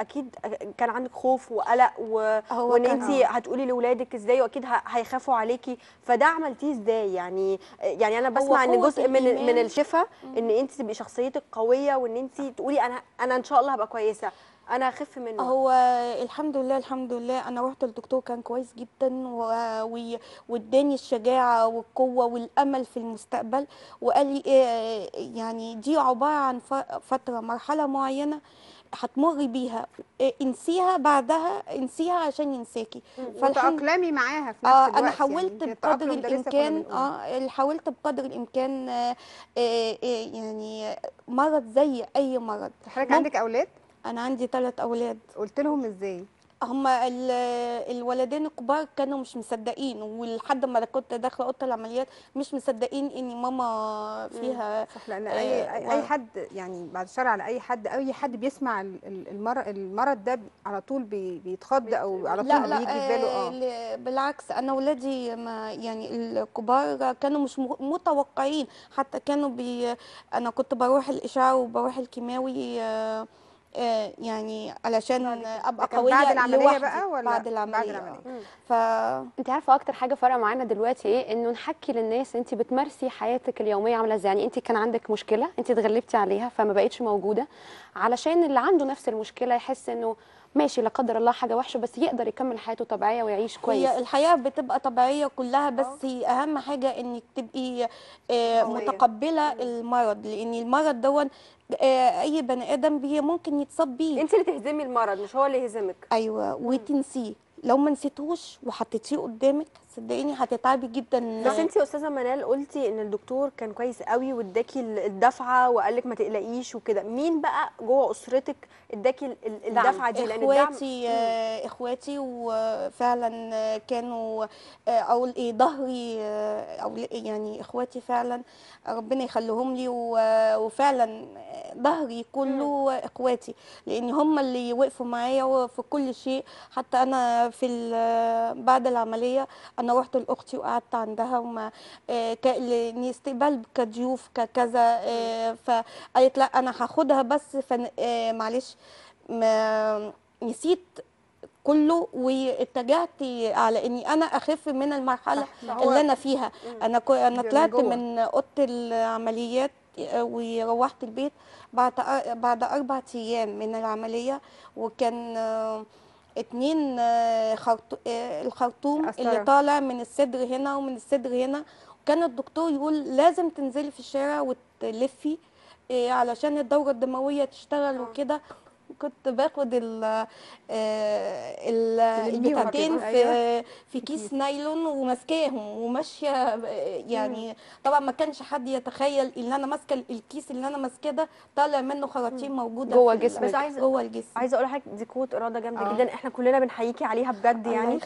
اكيد كان عندك خوف وقلق و... وان انت آه. هتقولي لاولادك ازاي واكيد هيخافوا عليكي فده عملتيه ازاي يعني يعني انا بسمع ان جزء من الإيمان. من الشفاء ان انت تبقي شخصيتك قويه وان انت تقولي انا انا ان شاء الله هبقى كويسه انا اخف منه هو الحمد لله الحمد لله انا رحت للدكتور كان كويس جدا و... واداني الشجاعه والقوه والامل في المستقبل وقال لي آه، يعني دي عباره عن فتره مرحله معينه هتمر بيها إيه، انسيها بعدها انسيها عشان ينساكي فتأقلمي معاها في آه، نفس يعني آه انا حاولت يعني بقدر الامكان اه اللي حاولت بقدر الامكان آه آه يعني مرض زي اي مرض حضرتك عندك اولاد انا عندي ثلاث اولاد قلت لهم ازاي هم الولدين الكبار كانوا مش مصدقين ولحد ما كنت داخله اوضه العمليات مش مصدقين ان ماما فيها صح لان اي آه اي حد يعني بعد الشر على اي حد اي حد بيسمع المرض المرض ده على طول بيتخض او على طول لا بيجي في باله اه, آه. لا بالعكس انا ولادي ما يعني الكبار كانوا مش متوقعين حتى كانوا بي انا كنت بروح الاشعه وبروح الكيماوي آه آه، يعني علشان ابقى قويه بعد العمليه بقى ولا بعد العمليه, بعد ف انت عارفه اكتر حاجه فرق معانا دلوقتي ايه انه نحكي للناس انت بتمارسي حياتك اليوميه عامله ازاي يعني انت كان عندك مشكله انت اتغلبتي عليها فما بقتش موجوده علشان اللي عنده نفس المشكله يحس انه ماشي لا قدر الله حاجه وحشه بس يقدر يكمل حياته طبيعيه ويعيش كويس هي الحياه بتبقى طبيعيه كلها بس هي آه. اهم حاجه انك تبقي آه، متقبله المرض لان المرض دون آه، اي بني ادم هي ممكن يتصاب بيه انت اللي تهزمي المرض مش هو اللي يهزمك ايوه وتنسيه لو ما نسيتهوش وحطيتيه قدامك صدقيني هتتعبي جدا بس انت يا استاذه منال قلتي ان الدكتور كان كويس قوي واداكي الدفعه وقال لك ما تقلقيش وكده مين بقى جوه اسرتك اداكي نعم، الدفعه دي لان اخواتي الدعم... اخواتي آه، وفعلا آه، كانوا اقول آه، ايه ظهري او يعني اخواتي فعلا ربنا يخليهم لي وفعلا ظهري كله اخواتي لان هم اللي وقفوا معايا في كل شيء حتى انا في بعد العمليه أنا انا رحت لاختي وقعدت عندها وما آه، لاستقبال كضيوف ككذا آه، فقالت لا انا هاخدها بس آه، معلش نسيت كله واتجهت على اني انا اخف من المرحله اللي انا فيها انا انا يعني طلعت من اوضه العمليات وروحت البيت بعد بعد اربع ايام من العمليه وكان اتنين آه، خرطو... آه، الخرطوم أسترى. اللي طالع من الصدر هنا ومن الصدر هنا وكان الدكتور يقول لازم تنزلي في الشارع وتلفي آه، علشان الدوره الدمويه تشتغل وكده كنت باخد ال آه، ال البتاعتين في أيوه. في كيس نايلون وماسكاهم وماشيه يعني طبعا ما كانش حد يتخيل ان انا ماسكه الكيس اللي انا ماسكاه ده طالع منه خراطيم موجوده جوه الجسم بس عايزه جوه الجسم عايزه اقول لحضرتك دي قوه اراده جامده آه. جدا احنا كلنا بنحييكي عليها بجد يعني